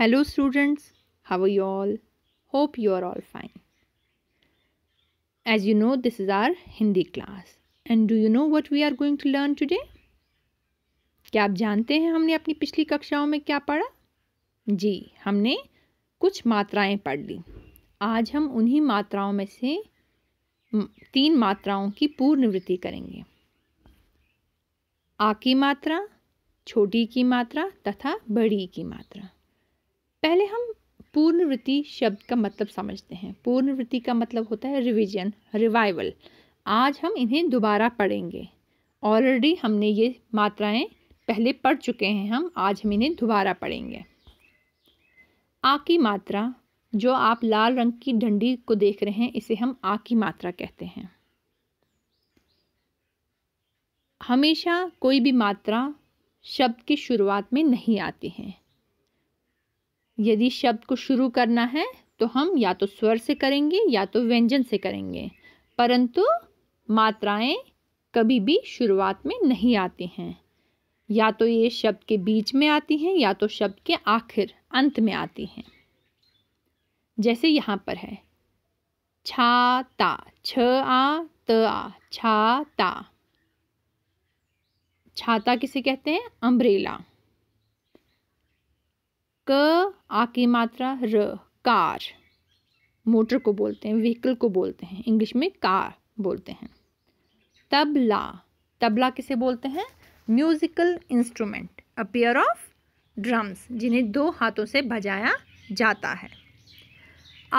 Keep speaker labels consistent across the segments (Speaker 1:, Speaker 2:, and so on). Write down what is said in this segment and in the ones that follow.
Speaker 1: hello students how you all hope you are all fine as you know this is our Hindi class and do you know what we are going to learn today क्या आप जानते हैं हमने अपनी पिछली कक्षाओं में क्या पढ़ा जी हमने कुछ मात्राएं पढ़ ली आज हम उन्हीं मात्राओं में से तीन मात्राओं की पूर्णवृत्ति करेंगे आ की मात्रा छोटी की मात्रा तथा बड़ी की मात्रा पहले हम पूर्णवृत्ति शब्द का मतलब समझते हैं पूर्णवृत्ति का मतलब होता है रिविजन रिवाइवल आज हम इन्हें दोबारा पढ़ेंगे ऑलरेडी हमने ये मात्राएं पहले पढ़ चुके हैं हम आज हम इन्हें दोबारा पढ़ेंगे आ की मात्रा जो आप लाल रंग की डंडी को देख रहे हैं इसे हम आ की मात्रा कहते हैं हमेशा कोई भी मात्रा शब्द की शुरुआत में नहीं आती है यदि शब्द को शुरू करना है तो हम या तो स्वर से करेंगे या तो व्यंजन से करेंगे परंतु मात्राएं कभी भी शुरुआत में नहीं आती हैं या तो ये शब्द के बीच में आती हैं या तो शब्द के आखिर अंत में आती हैं जैसे यहाँ पर है छाता छ आ त आ छाता छाता किसे कहते हैं अम्ब्रेला क आ की मात्रा र कार मोटर को बोलते हैं व्हीकल को बोलते हैं इंग्लिश में कार बोलते हैं तबला तबला किसे बोलते हैं musical instrument a pair of drums जिन्हें दो हाथों से बजाया जाता है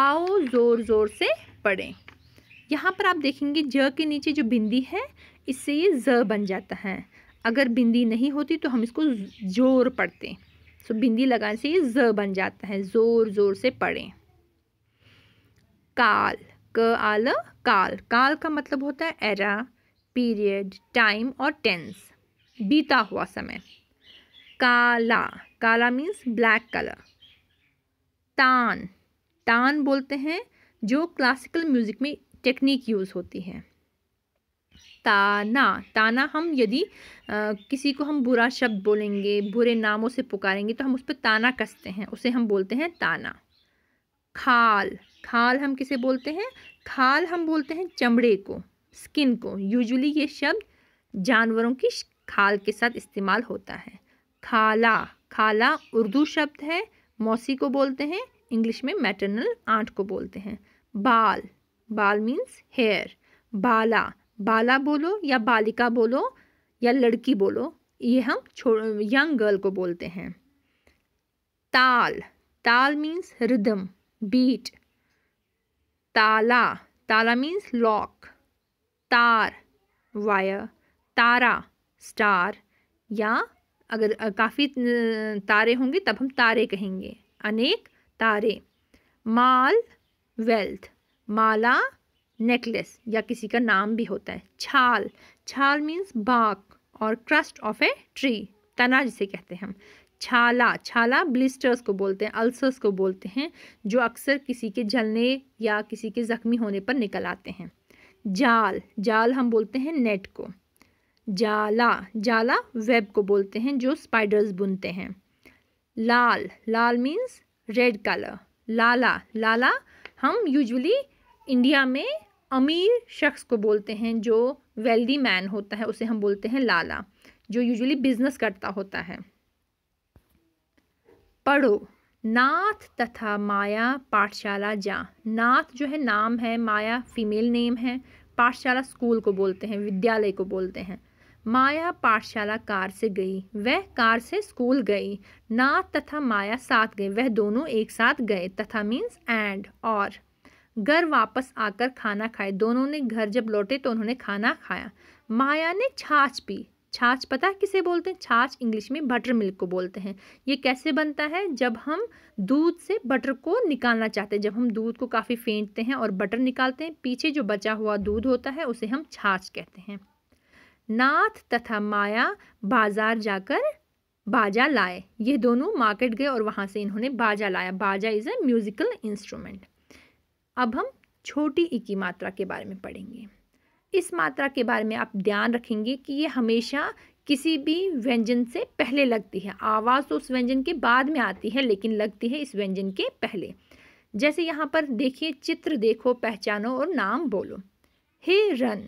Speaker 1: आओ ज़ोर ज़ोर से पढ़ें यहाँ पर आप देखेंगे ज के नीचे जो बिंदी है इससे ये ज बन जाता है अगर बिंदी नहीं होती तो हम इसको जोर पढ़ते सो बिंदी लगाने से ये ज बन जाता है ज़ोर ज़ोर से पढ़ें काल क आल काल काल का मतलब होता है एरा पीरियड टाइम और टेंस बीता हुआ समय काला काला मीन्स ब्लैक कलर तान तान बोलते हैं जो क्लासिकल म्यूज़िक में टेक्निक यूज़ होती है ताना ताना हम यदि आ, किसी को हम बुरा शब्द बोलेंगे बुरे नामों से पुकारेंगे तो हम उस पर ताना कसते हैं उसे हम बोलते हैं ताना खाल खाल हम किसे बोलते हैं खाल हम बोलते हैं चमड़े को स्किन को यूजुअली ये शब्द जानवरों की खाल के साथ इस्तेमाल होता है खाला खाला उर्दू शब्द है मौसी को बोलते हैं इंग्लिश में मैटरनल आंट को बोलते हैं बाल बाल मीन्स हेयर बाला बाला बोलो या बालिका बोलो या लड़की बोलो ये हम यंग गर्ल को बोलते हैं ताल ताल मीन्स रिदम बीट ताला ताला मीन्स लॉक तार वायर तारा स्टार या अगर काफ़ी तारे होंगे तब हम तारे कहेंगे अनेक तारे माल वेल्थ माला नेकलेस या किसी का नाम भी होता है छाल छाल मीन्स बाक और क्रस्ट ऑफ ए ट्री तना जिसे कहते हैं हम छाला छाला ब्लिस्टर्स को बोलते हैं अल्सर्स को बोलते हैं जो अक्सर किसी के जलने या किसी के ज़ख्मी होने पर निकल आते हैं जाल जाल हम बोलते हैं नेट को जाला जाला वेब को बोलते हैं जो स्पाइडर्स बुनते हैं लाल लाल मीन्स रेड कलर लाला लाला हम यूजली इंडिया में अमीर शख्स को बोलते हैं जो वेल्दी मैन होता है उसे हम बोलते हैं लाला जो यूजुअली बिजनेस करता होता है पढ़ो नाथ तथा माया पाठशाला जा नाथ जो है नाम है माया फीमेल नेम है पाठशाला स्कूल को बोलते हैं विद्यालय को बोलते हैं माया पाठशाला कार से गई वह कार से स्कूल गई नाथ तथा माया साथ गए वह दोनों एक साथ गए तथा मीन्स एंड और घर वापस आकर खाना खाए दोनों ने घर जब लौटे तो उन्होंने खाना खाया माया ने छाछ पी छाछ पता है किसे बोलते हैं छाछ इंग्लिश में बटर मिल्क को बोलते हैं ये कैसे बनता है जब हम दूध से बटर को निकालना चाहते हैं जब हम दूध को काफ़ी फेंटते हैं और बटर निकालते हैं पीछे जो बचा हुआ दूध होता है उसे हम छाछ कहते हैं नाथ तथा माया बाजार जाकर बाजा लाए ये दोनों मार्केट गए और वहाँ से इन्होंने बाजा लाया बाजा इज़ ए म्यूज़िकल इंस्ट्रूमेंट अब हम छोटी ई e की मात्रा के बारे में पढ़ेंगे इस मात्रा के बारे में आप ध्यान रखेंगे कि ये हमेशा किसी भी व्यंजन से पहले लगती है आवाज़ तो उस व्यंजन के बाद में आती है लेकिन लगती है इस व्यंजन के पहले जैसे यहाँ पर देखिए चित्र देखो पहचानो और नाम बोलो हे रन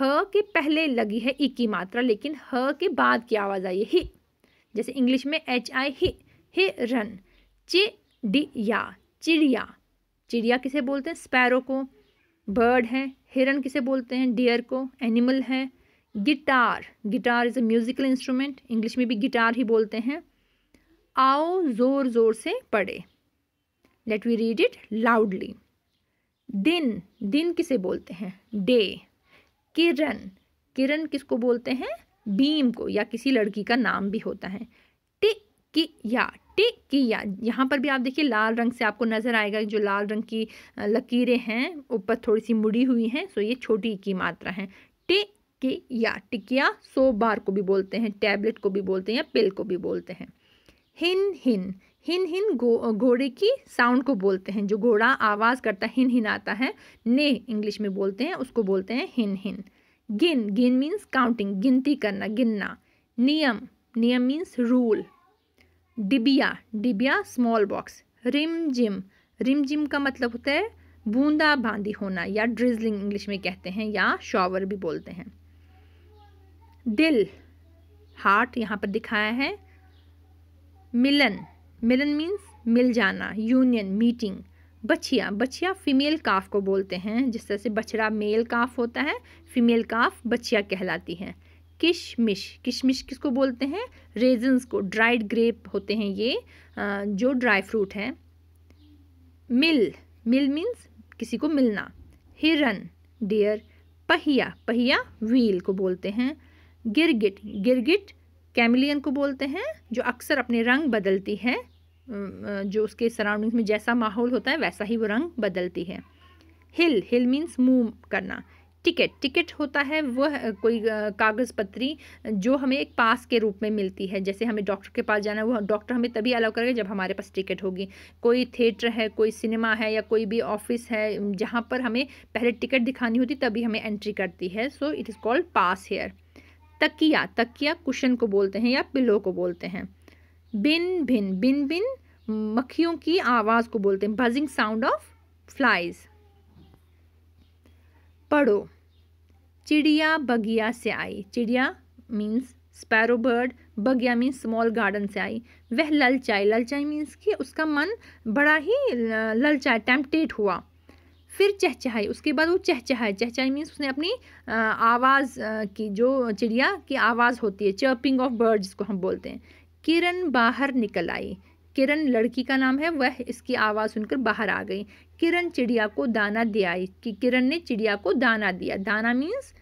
Speaker 1: ह के पहले लगी है इकी e मात्रा लेकिन ह के बाद की आवाज़ आई है ही जैसे इंग्लिश में एच आई ही हे रन चे डी या चिड़िया चिड़िया किसे बोलते हैं स्पैरो को बर्ड है हिरन किसे बोलते हैं डियर को एनिमल है guitar guitar is a musical instrument English में भी गिटार ही बोलते हैं आओ ज़ोर ज़ोर से पढ़े let we read it loudly दिन दिन किसे बोलते हैं डे किरण किरण किसको बोलते हैं बीम को या किसी लड़की का नाम भी होता है टिक या टिकिया यहाँ पर भी आप देखिए लाल रंग से आपको नज़र आएगा जो लाल रंग की लकीरें हैं ऊपर थोड़ी सी मुड़ी हुई हैं सो ये छोटी की मात्रा है टिकिया टिकिया सो बार को भी बोलते हैं टैबलेट को भी बोलते हैं या पिल को भी बोलते हैं हिन हिन हिन हिन घोड़े गो, की साउंड को बोलते हैं जो घोड़ा आवाज़ करता हिन हिन आता है ने इंग्लिश में बोलते हैं उसको बोलते हैं हिन हिन गिन गिन मीन्स काउंटिंग गिनती करना गिनना नियम नियम मीन्स रूल डिबिया डिबिया स्मॉल बॉक्स रिम जिम रिम जिम का मतलब होता है बूंदा बांदी होना या ड्रिजलिंग इंग्लिश में कहते हैं या शॉवर भी बोलते हैं दिल हार्ट यहाँ पर दिखाया है मिलन मिलन मीन्स मिल जाना यूनियन मीटिंग बछिया बछिया फीमेल काफ को बोलते हैं जिस तरह से बछड़ा मेल काफ होता है फीमेल काफ बछिया कहलाती है किशमिश किशमिश किसको बोलते हैं रेजन्स को ड्राइड ग्रेप होते हैं ये जो ड्राई फ्रूट हैं मिल मिल मीन्स किसी को मिलना हिरन डियर पहिया पहिया व्हील को बोलते हैं गिरगिट गिरगिट कैमिलियन को बोलते हैं जो अक्सर अपने रंग बदलती है जो उसके सराउंडिंग्स में जैसा माहौल होता है वैसा ही वो रंग बदलती है हिल हिल मीन्स मूव करना टिकट टिकट होता है वह कोई कागज़ पत्री जो हमें एक पास के रूप में मिलती है जैसे हमें डॉक्टर के पास जाना है वो डॉक्टर हमें तभी अलाउ करेगा जब हमारे पास टिकट होगी कोई थिएटर है कोई सिनेमा है या कोई भी ऑफिस है जहाँ पर हमें पहले टिकट दिखानी होती तभी हमें एंट्री करती है so it is called pass here तकिया तकिया कुशन को बोलते हैं या पिलो को बोलते हैं बिन भिन बिन बिन मक्खियों की आवाज़ को बोलते हैं बजिंग साउंड ऑफ फ्लाइज़ पढ़ो चिड़िया बगिया से आई चिड़िया मीन्स स्पैरो बर्ड बगिया मीन्स स्मॉल गार्डन से आई वह ललचाई ललचाई मीन्स कि उसका मन बड़ा ही ललचाए टेम्पटेट हुआ फिर चहचहाई उसके बाद वो चहचहाई चहचहाई मीन्स उसने अपनी आवाज़ की जो चिड़िया की आवाज़ होती है चर्पिंग ऑफ बर्ड जिसको हम बोलते हैं किरण बाहर निकल आई किरण लड़की का नाम है वह इसकी आवाज़ सुनकर बाहर आ गई किरण चिड़िया को दाना दिया कि किरण ने चिड़िया को दाना दिया दाना मीन्स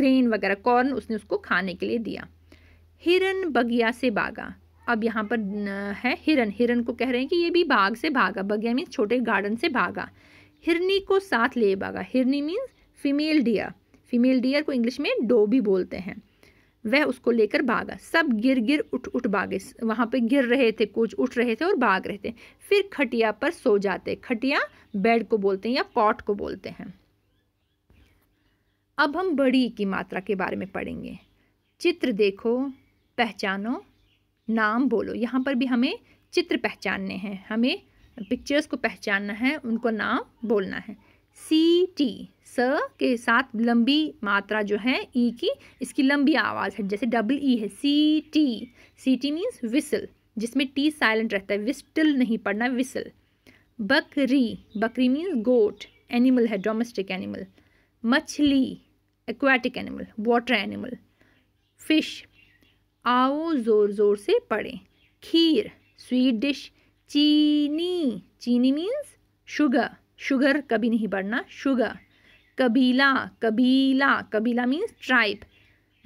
Speaker 1: ग्रेन वगैरह कॉर्न उसने उसको खाने के लिए दिया हिरन बगिया से भागा अब यहाँ पर है हिरन हिरन को कह रहे हैं कि ये भी बाग से भागा बगिया मीन्स छोटे गार्डन से भागा हिरनी को साथ ले भागा हिरनी means female deer female deer को इंग्लिश में डो भी बोलते हैं वह उसको लेकर भागा सब गिर गिर उठ उठ भागे वहाँ पे गिर रहे थे कुछ उठ रहे थे और भाग रहे थे फिर खटिया पर सो जाते खटिया बेड को बोलते हैं या कॉट को बोलते हैं अब हम बड़ी की मात्रा के बारे में पढ़ेंगे चित्र देखो पहचानो नाम बोलो यहाँ पर भी हमें चित्र पहचानने हैं हमें पिक्चर्स को पहचानना है उनको नाम बोलना है सी टी स के साथ लंबी मात्रा जो है ई e की इसकी लंबी आवाज़ है जैसे डबल ई e है सी टी सी टी मीन्स विसल जिसमें टी साइलेंट रहता है विस्टल नहीं पढ़ना विसल बकरी बकरी मीन्स गोट एनिमल है डोमेस्टिक एनिमल मछली aquatic animal water animal fish आओ ज़ोर ज़ोर से पढ़ें खीर स्वीट डिश चीनी चीनी मीन्स शुगर शुगर कभी नहीं बढ़ना शुगर कबीला कबीला कबीला मीन्स ट्राइब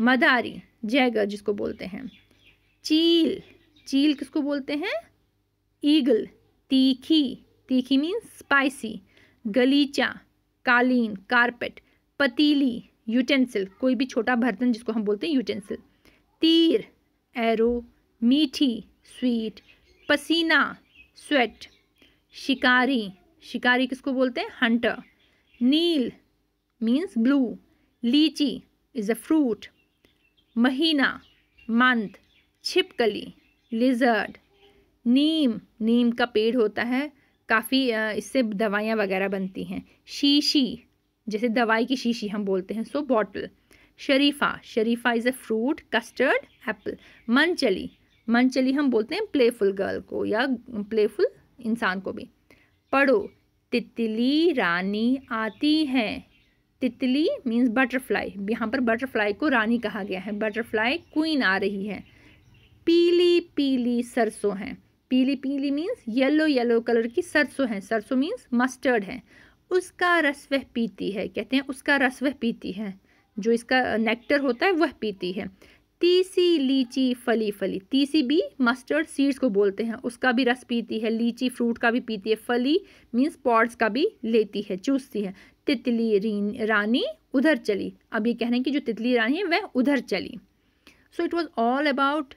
Speaker 1: मदारी जैगर जिसको बोलते हैं चील चील किसको बोलते हैं ईगल तीखी तीखी मीन्स स्पाइसी गलीचा कालीन कारपेट पतीली यूटेंसिल कोई भी छोटा बर्तन जिसको हम बोलते हैं यूटेंसिल तीर एरो मीठी स्वीट पसीना स्वेट शिकारी शिकारी किसको बोलते हैं हंटर नील मीन्स ब्लू लीची इज़ अ फ्रूट महीना मंथ छिपकली लिजर्ड नीम नीम का पेड़ होता है काफ़ी इससे दवाइयाँ वगैरह बनती हैं शीशी जैसे दवाई की शीशी हम बोलते हैं सो बॉटल शरीफा शरीफा is a fruit custard apple मनचली मनचली हम बोलते हैं प्लेफुल गर्ल को या प्लेफुल इंसान को भी पढ़ो तितली रानी आती है तितली मीन्स बटरफ्लाई यहाँ पर बटरफ्लाई को रानी कहा गया है बटरफ्लाई क्वीन आ रही है पीली पीली सरसों हैं पीली पीली मीन्स येलो येलो कलर की सरसों हैं सरसों मीन्स मस्टर्ड है उसका रस वह पीती है कहते हैं उसका रस वह पीती है जो इसका नेक्टर होता है वह पीती है तीसी लीची फली फली तीसी भी मस्टर्ड सीड्स को बोलते हैं उसका भी रस पीती है लीची फ्रूट का भी पीती है फली मीन्स पॉड्स का भी लेती है चूसती है तितली रानी उधर चली अब ये कह रहे हैं कि जो तितली रानी है वह उधर चली so it was all about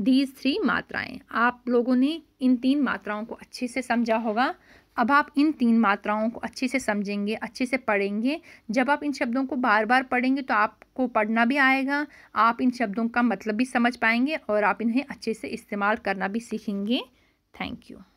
Speaker 1: these three मात्राएं आप लोगों ने इन तीन मात्राओं को अच्छे से समझा होगा अब आप इन तीन मात्राओं को अच्छे से समझेंगे अच्छे से पढ़ेंगे जब आप इन शब्दों को बार बार पढ़ेंगे तो आपको पढ़ना भी आएगा आप इन शब्दों का मतलब भी समझ पाएंगे और आप इन्हें अच्छे से इस्तेमाल करना भी सीखेंगे थैंक यू